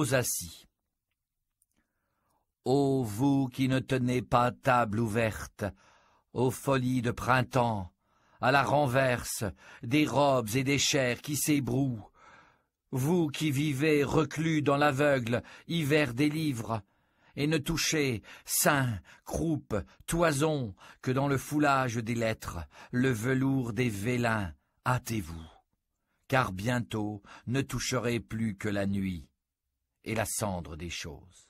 assis. Ô vous qui ne tenez pas table ouverte, aux folies de printemps, à la renverse, des robes et des chairs qui s'ébrouent, vous qui vivez reclus dans l'aveugle, hiver des livres, et ne touchez seins, croupe, toison, que dans le foulage des lettres, le velours des vélins, hâtez-vous, car bientôt ne toucherez plus que la nuit et la cendre des choses.